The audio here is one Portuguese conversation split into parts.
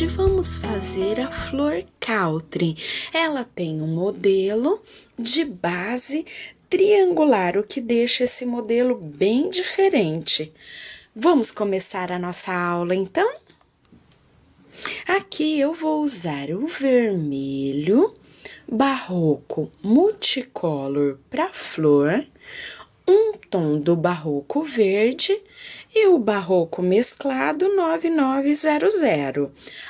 Hoje vamos fazer a flor cautre. Ela tem um modelo de base triangular, o que deixa esse modelo bem diferente. Vamos começar a nossa aula então? Aqui eu vou usar o vermelho barroco multicolor para flor, um tom do barroco verde e o barroco mesclado 9900.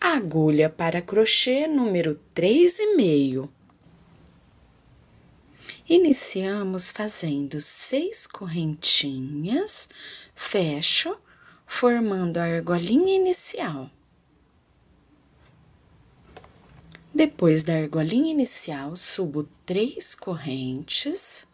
Agulha para crochê número 3,5. Iniciamos fazendo seis correntinhas, fecho, formando a argolinha inicial. Depois da argolinha inicial, subo três correntes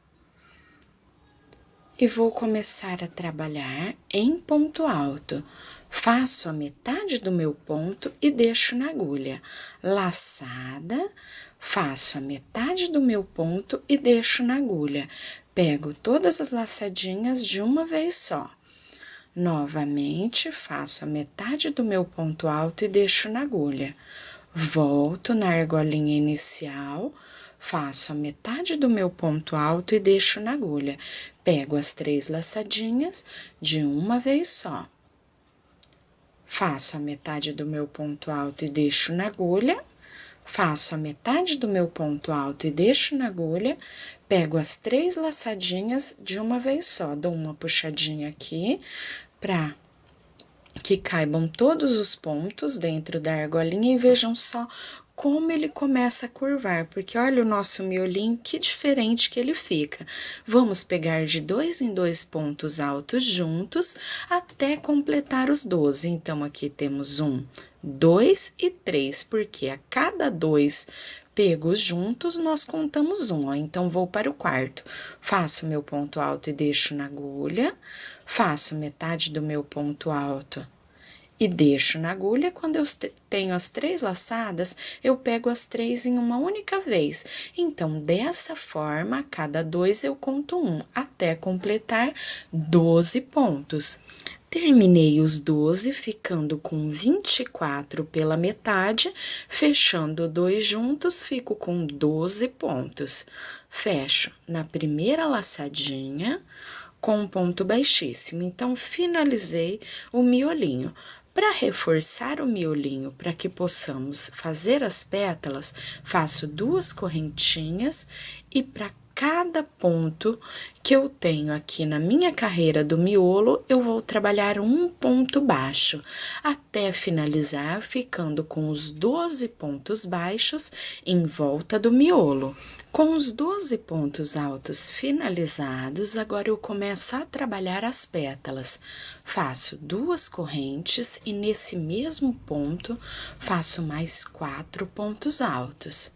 e vou começar a trabalhar em ponto alto. Faço a metade do meu ponto e deixo na agulha. Laçada, faço a metade do meu ponto e deixo na agulha. Pego todas as laçadinhas de uma vez só. Novamente, faço a metade do meu ponto alto e deixo na agulha. Volto na argolinha inicial, Faço a metade do meu ponto alto e deixo na agulha. Pego as três laçadinhas de uma vez só. Faço a metade do meu ponto alto e deixo na agulha. Faço a metade do meu ponto alto e deixo na agulha. Pego as três laçadinhas de uma vez só. Dou uma puxadinha aqui pra que caibam todos os pontos dentro da argolinha e vejam só como ele começa a curvar, porque olha o nosso miolinho, que diferente que ele fica. Vamos pegar de dois em dois pontos altos juntos até completar os 12. Então, aqui temos um, dois e três, porque a cada dois pegos juntos, nós contamos um, ó. Então, vou para o quarto. Faço meu ponto alto e deixo na agulha. Faço metade do meu ponto alto e deixo na agulha. Quando eu tenho as três laçadas, eu pego as três em uma única vez. Então, dessa forma, a cada dois eu conto um, até completar 12 pontos. Terminei os 12, ficando com 24 pela metade, fechando dois juntos, fico com 12 pontos. Fecho na primeira laçadinha, com um ponto baixíssimo. Então, finalizei o miolinho. Para reforçar o miolinho, para que possamos fazer as pétalas, faço duas correntinhas e para cada ponto que eu tenho aqui na minha carreira do miolo, eu vou trabalhar um ponto baixo, até finalizar ficando com os 12 pontos baixos em volta do miolo. Com os 12 pontos altos finalizados, agora eu começo a trabalhar as pétalas. Faço duas correntes e nesse mesmo ponto faço mais quatro pontos altos.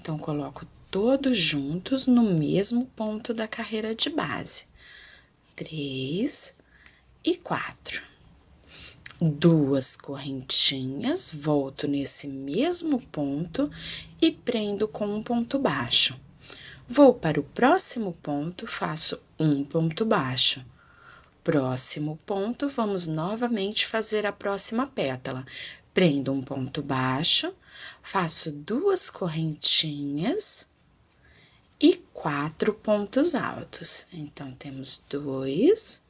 Então, coloco todos juntos no mesmo ponto da carreira de base. Três e quatro. Duas correntinhas, volto nesse mesmo ponto e prendo com um ponto baixo. Vou para o próximo ponto, faço um ponto baixo. Próximo ponto, vamos novamente fazer a próxima pétala. Prendo um ponto baixo, faço duas correntinhas quatro pontos altos. Então, temos dois,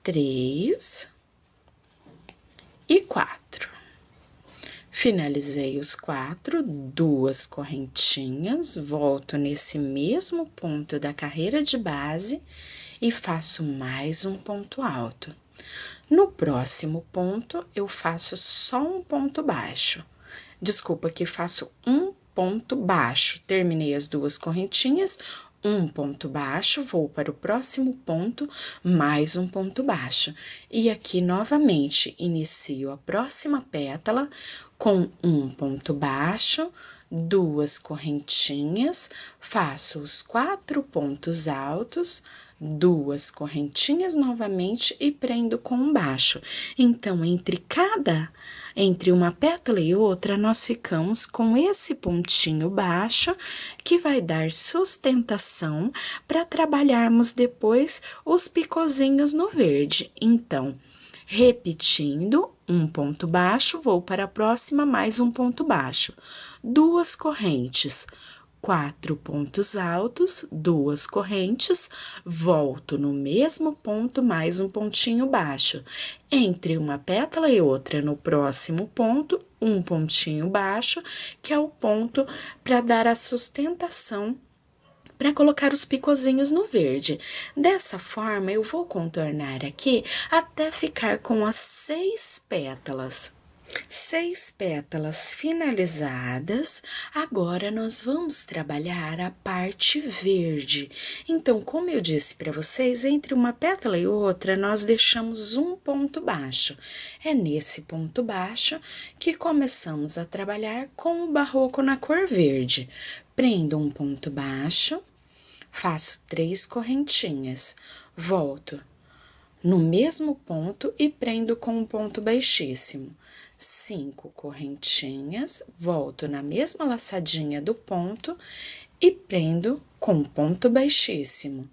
três e quatro. Finalizei os quatro, duas correntinhas, volto nesse mesmo ponto da carreira de base e faço mais um ponto alto. No próximo ponto, eu faço só um ponto baixo. Desculpa, que faço um ponto baixo. Terminei as duas correntinhas, um ponto baixo, vou para o próximo ponto, mais um ponto baixo. E aqui, novamente, inicio a próxima pétala com um ponto baixo, duas correntinhas, faço os quatro pontos altos, duas correntinhas novamente e prendo com um baixo. Então, entre cada entre uma pétala e outra, nós ficamos com esse pontinho baixo que vai dar sustentação para trabalharmos depois os picozinhos no verde. Então, repetindo, um ponto baixo, vou para a próxima, mais um ponto baixo. Duas correntes quatro pontos altos, duas correntes, volto no mesmo ponto mais um pontinho baixo. Entre uma pétala e outra, no próximo ponto, um pontinho baixo, que é o ponto para dar a sustentação para colocar os picozinhos no verde. Dessa forma, eu vou contornar aqui até ficar com as seis pétalas. Seis pétalas finalizadas. Agora nós vamos trabalhar a parte verde. Então, como eu disse para vocês, entre uma pétala e outra nós deixamos um ponto baixo. É nesse ponto baixo que começamos a trabalhar com o barroco na cor verde. Prendo um ponto baixo, faço três correntinhas, volto no mesmo ponto e prendo com um ponto baixíssimo cinco correntinhas, volto na mesma laçadinha do ponto e prendo com ponto baixíssimo.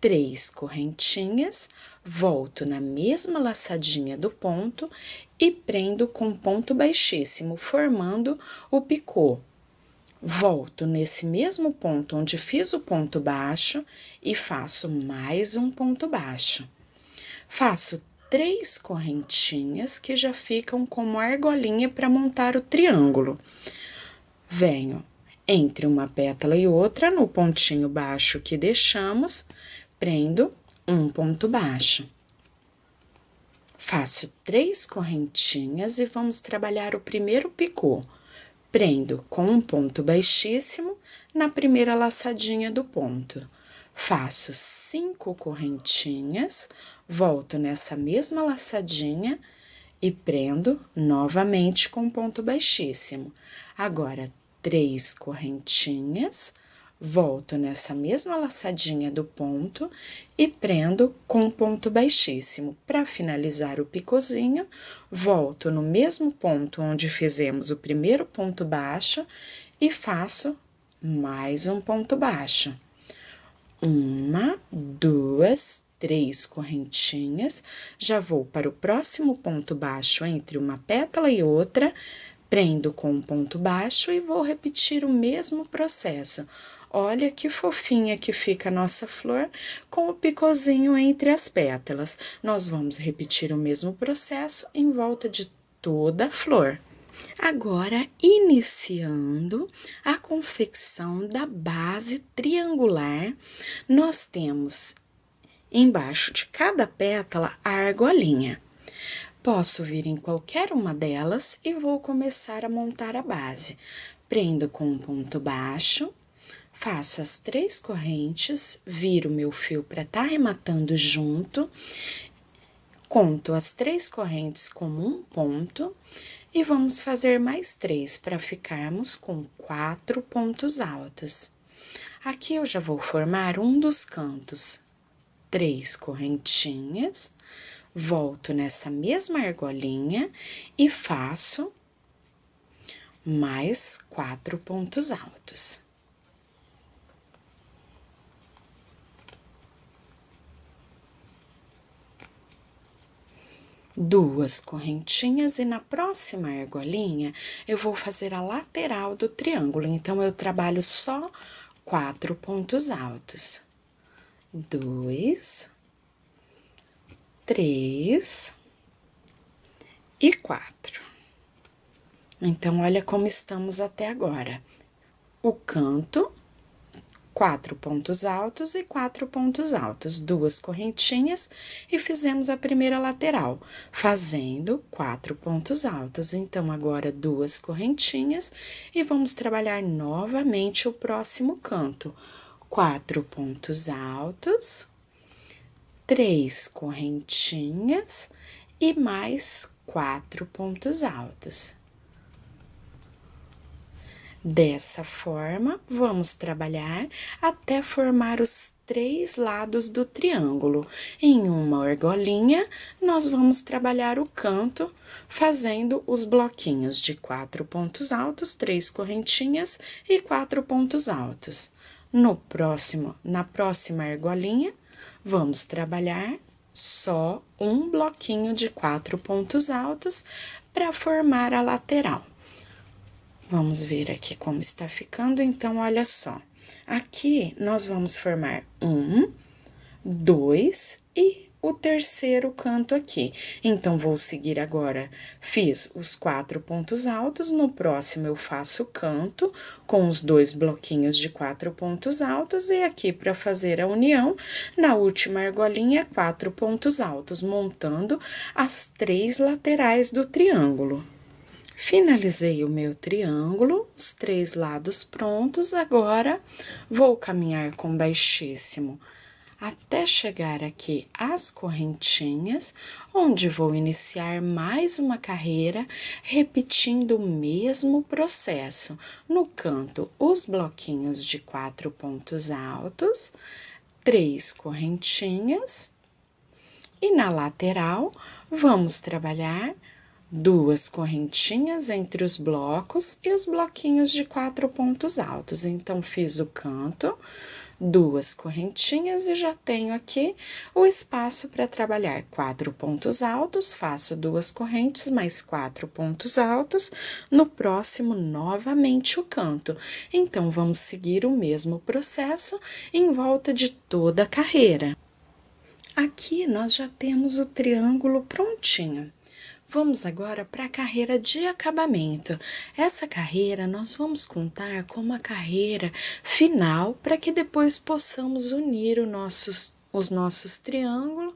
Três correntinhas, volto na mesma laçadinha do ponto e prendo com ponto baixíssimo, formando o picô. Volto nesse mesmo ponto onde fiz o ponto baixo e faço mais um ponto baixo. Faço três correntinhas que já ficam como argolinha para montar o triângulo. Venho entre uma pétala e outra, no pontinho baixo que deixamos, prendo um ponto baixo. Faço três correntinhas e vamos trabalhar o primeiro picô. Prendo com um ponto baixíssimo na primeira laçadinha do ponto Faço cinco correntinhas, volto nessa mesma laçadinha e prendo novamente com ponto baixíssimo. Agora, três correntinhas, volto nessa mesma laçadinha do ponto e prendo com ponto baixíssimo. Para finalizar o picozinho, volto no mesmo ponto onde fizemos o primeiro ponto baixo e faço mais um ponto baixo uma, duas, três correntinhas, já vou para o próximo ponto baixo entre uma pétala e outra, prendo com um ponto baixo e vou repetir o mesmo processo. Olha que fofinha que fica a nossa flor com o picozinho entre as pétalas. Nós vamos repetir o mesmo processo em volta de toda a flor. Agora, iniciando a confecção da base triangular, nós temos embaixo de cada pétala a argolinha. Posso vir em qualquer uma delas e vou começar a montar a base. Prendo com um ponto baixo, faço as três correntes, viro meu fio para estar tá rematando junto, conto as três correntes como um ponto, e vamos fazer mais três para ficarmos com quatro pontos altos. Aqui eu já vou formar um dos cantos, três correntinhas, volto nessa mesma argolinha e faço mais quatro pontos altos. duas correntinhas e na próxima argolinha eu vou fazer a lateral do triângulo. Então, eu trabalho só quatro pontos altos. Dois, três e quatro. Então, olha como estamos até agora. O canto quatro pontos altos e quatro pontos altos, duas correntinhas e fizemos a primeira lateral, fazendo quatro pontos altos. Então, agora duas correntinhas e vamos trabalhar novamente o próximo canto. Quatro pontos altos, três correntinhas e mais quatro pontos altos. Dessa forma, vamos trabalhar até formar os três lados do triângulo. Em uma argolinha, nós vamos trabalhar o canto fazendo os bloquinhos de quatro pontos altos, três correntinhas e quatro pontos altos. No próximo, na próxima argolinha, vamos trabalhar só um bloquinho de quatro pontos altos para formar a lateral. Vamos ver aqui como está ficando, então, olha só. Aqui, nós vamos formar um, dois e o terceiro canto aqui. Então, vou seguir agora, fiz os quatro pontos altos, no próximo eu faço canto com os dois bloquinhos de quatro pontos altos, e aqui para fazer a união, na última argolinha, quatro pontos altos, montando as três laterais do triângulo. Finalizei o meu triângulo, os três lados prontos, agora vou caminhar com baixíssimo até chegar aqui às correntinhas, onde vou iniciar mais uma carreira repetindo o mesmo processo. No canto, os bloquinhos de quatro pontos altos, três correntinhas, e na lateral, vamos trabalhar duas correntinhas entre os blocos e os bloquinhos de quatro pontos altos. Então, fiz o canto, duas correntinhas e já tenho aqui o espaço para trabalhar quatro pontos altos, faço duas correntes mais quatro pontos altos, no próximo novamente o canto. Então, vamos seguir o mesmo processo em volta de toda a carreira. Aqui nós já temos o triângulo prontinho. Vamos agora para a carreira de acabamento. Essa carreira nós vamos contar como a carreira final para que depois possamos unir os nossos, os nossos triângulos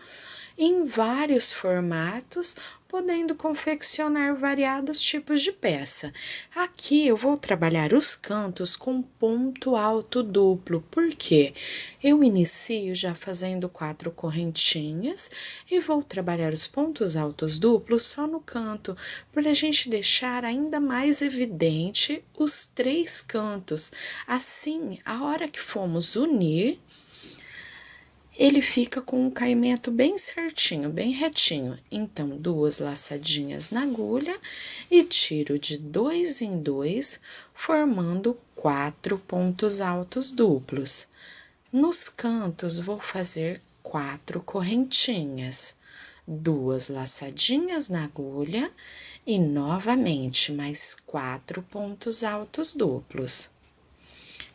em vários formatos, podendo confeccionar variados tipos de peça. Aqui eu vou trabalhar os cantos com ponto alto duplo, porque eu inicio já fazendo quatro correntinhas e vou trabalhar os pontos altos duplos só no canto, para a gente deixar ainda mais evidente os três cantos. Assim, a hora que formos unir, ele fica com o caimento bem certinho, bem retinho. Então, duas laçadinhas na agulha e tiro de dois em dois, formando quatro pontos altos duplos. Nos cantos, vou fazer quatro correntinhas, duas laçadinhas na agulha e novamente mais quatro pontos altos duplos.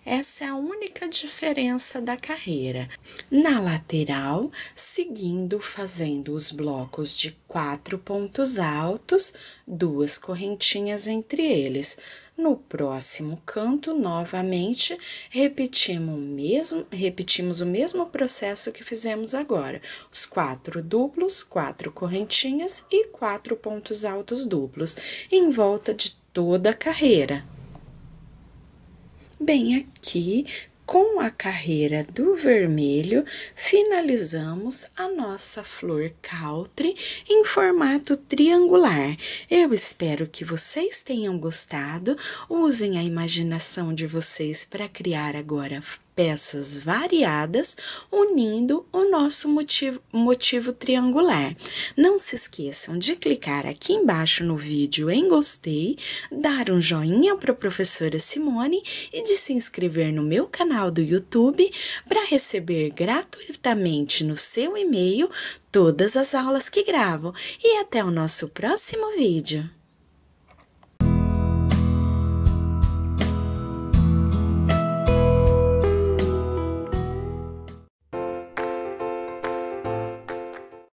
Essa é a única diferença da carreira. Na lateral, seguindo fazendo os blocos de quatro pontos altos, duas correntinhas entre eles. No próximo canto, novamente, repetimos o mesmo, repetimos o mesmo processo que fizemos agora. Os quatro duplos, quatro correntinhas e quatro pontos altos duplos, em volta de toda a carreira. Bem, aqui com a carreira do vermelho, finalizamos a nossa flor caltre em formato triangular. Eu espero que vocês tenham gostado. Usem a imaginação de vocês para criar agora peças variadas, unindo o nosso motivo, motivo triangular. Não se esqueçam de clicar aqui embaixo no vídeo em gostei, dar um joinha para a professora Simone e de se inscrever no meu canal do YouTube para receber gratuitamente no seu e-mail todas as aulas que gravo. E até o nosso próximo vídeo!